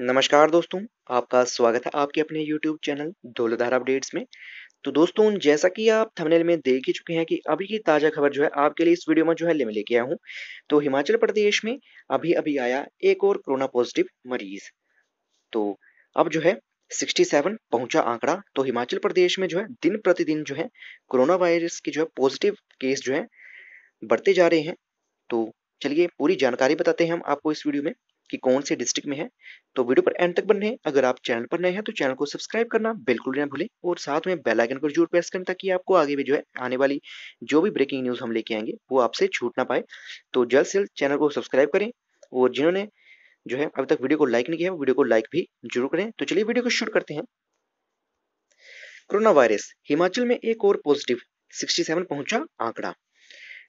नमस्कार दोस्तों आपका स्वागत है आपके अपने YouTube चैनल धोलधार अपडेट्स में तो दोस्तों जैसा कि आप थंबनेल में देख ही चुके हैं कि अभी की ताज़ा खबर जो है आपके लिए इस वीडियो में जो है लेके आया हूँ तो हिमाचल प्रदेश में अभी अभी आया एक और कोरोना पॉजिटिव मरीज तो अब जो है 67 पहुंचा आंकड़ा तो हिमाचल प्रदेश में जो है दिन प्रतिदिन जो है कोरोना वायरस के जो है पॉजिटिव केस जो है बढ़ते जा रहे हैं तो चलिए पूरी जानकारी बताते हैं हम आपको इस वीडियो में कि कौन से डिस्ट्रिक्ट में है तो वीडियो पर एंड तक बने अगर आप चैनल पर नए हैं तो चैनल को सब्सक्राइब करना बिल्कुल ना भूलें और साथ में बेल आइकन को जरूर प्रेस करें ताकि आपको आगे भी जो है आने वाली जो भी ब्रेकिंग न्यूज़ हम लेके आएंगे वो आपसे छूट ना पाए तो जल्द से जल्द चैनल को सब्सक्राइब करें और जिन्होंने जो है अभी तक वीडियो को लाइक नहीं किया वीडियो को लाइक भी जरूर करें तो चलिए वीडियो को शुरू करते हैं कोरोना वायरस हिमाचल में एक और पॉजिटिव सेवन पहुंचा आंकड़ा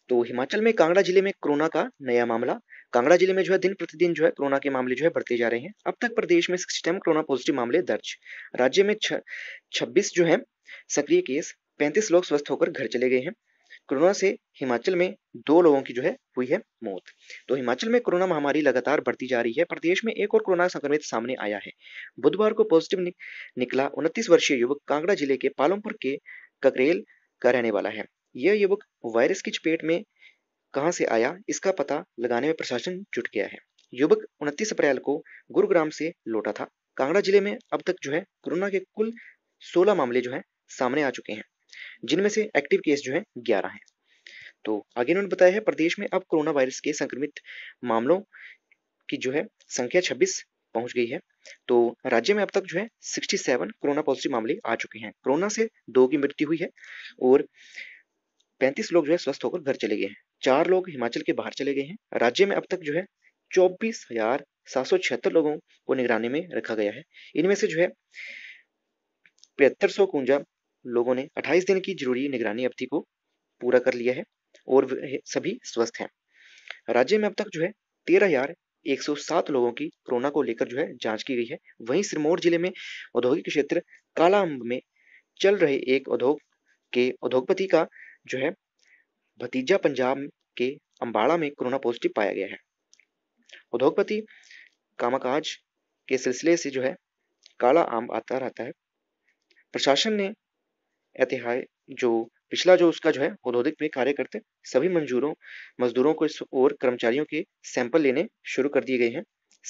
तो हिमाचल में कांगड़ा जिले में कोरोना का नया मामला कांगड़ा जिले में जो है दिन प्रतिदिन जो है कोरोना के मामले जो है बढ़ते जा रहे हैं अब तक प्रदेश में सिक्सटी कोरोना पॉजिटिव मामले दर्ज राज्य में छब्बीस जो है सक्रिय केस पैंतीस लोग स्वस्थ होकर घर चले गए हैं कोरोना से हिमाचल में दो लोगों की जो है हुई है मौत तो हिमाचल में कोरोना महामारी लगातार बढ़ती जा रही है प्रदेश में एक और कोरोना संक्रमित सामने आया है बुधवार को पॉजिटिव निकला उनतीस वर्षीय युवक कांगड़ा जिले के पालमपुर के ककरेल का रहने वाला है यह युवक वायरस की चपेट में कहां से आया इसका पता लगाने में प्रशासन जुट गया है युवक 29 अप्रैल को गुरुग्राम से लौटा था कांगड़ा जिले में अब तक जो है कोरोना के कुल 16 मामले जो है सामने आ चुके हैं जिनमें से एक्टिव केस जो है 11 हैं तो आगे उन्होंने बताया है प्रदेश में अब कोरोना वायरस के संक्रमित मामलों की जो है संख्या 26 पहुंच गई है तो राज्य में अब तक जो है 67 कोरोना पॉजिटिव मामले आ चुके हैं कोरोना से दो की मृत्यु हुई है और पैंतीस लोग जो है स्वस्थ होकर घर चले गए हैं चार लोग हिमाचल के बाहर चले गए हैं राज्य में अब तक जो है चौबीस हजार सात सौ छिहत्तर लोगों को निगरानी में रखा गया है इनमें से जो है पिहत्तर सौ कुंजा लोगों ने अट्ठाईस दिन की जरूरी निगरानी अवधि को पूरा कर लिया है और सभी स्वस्थ हैं राज्य में अब तक जो है तेरह हजार एक सौ सात लोगों की कोरोना को लेकर जो है जांच की गई है वहीं सिरमौर जिले में औद्योगिक क्षेत्र कालाअंब में चल रहे एक औद्योग के औद्योगपति का जो है भतीजा पंजाब के अम्बाड़ा में कोरोना पॉजिटिव पाया गया है उद्योगपति कामकाज के सिलसिले से जो है काला आम आता रहता है प्रशासन ने एहतिहाय जो पिछला जो उसका जो है औद्योगिक में कार्य करते सभी मंजूरों मजदूरों को इस और कर्मचारियों के सैंपल लेने शुरू कर दिए गए हैं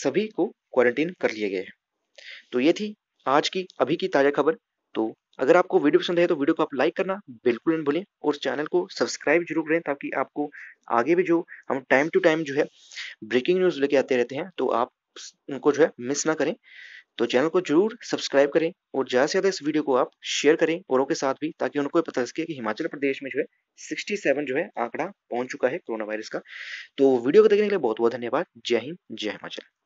सभी को क्वारंटीन कर लिए गए हैं तो ये थी आज की अभी की ताज़ा खबर तो अगर आपको वीडियो पसंद है तो वीडियो को आप लाइक करना बिल्कुल नहीं भूलें और चैनल को सब्सक्राइब जरूर करें ताकि आपको आगे भी जो हम टाइम टू टाइम जो है ब्रेकिंग न्यूज लेके आते रहते हैं तो आप उनको जो है मिस ना करें तो चैनल को जरूर सब्सक्राइब करें और ज़्यादा से ज़्यादा इस वीडियो को आप शेयर करें औरों के साथ भी ताकि उनको पता सके कि हिमाचल प्रदेश में जो है 67 जो है आंकड़ा पहुंच चुका है कोरोना वायरस का तो वीडियो को देखने के लिए बहुत बहुत धन्यवाद जय हिंद जय हिमाचल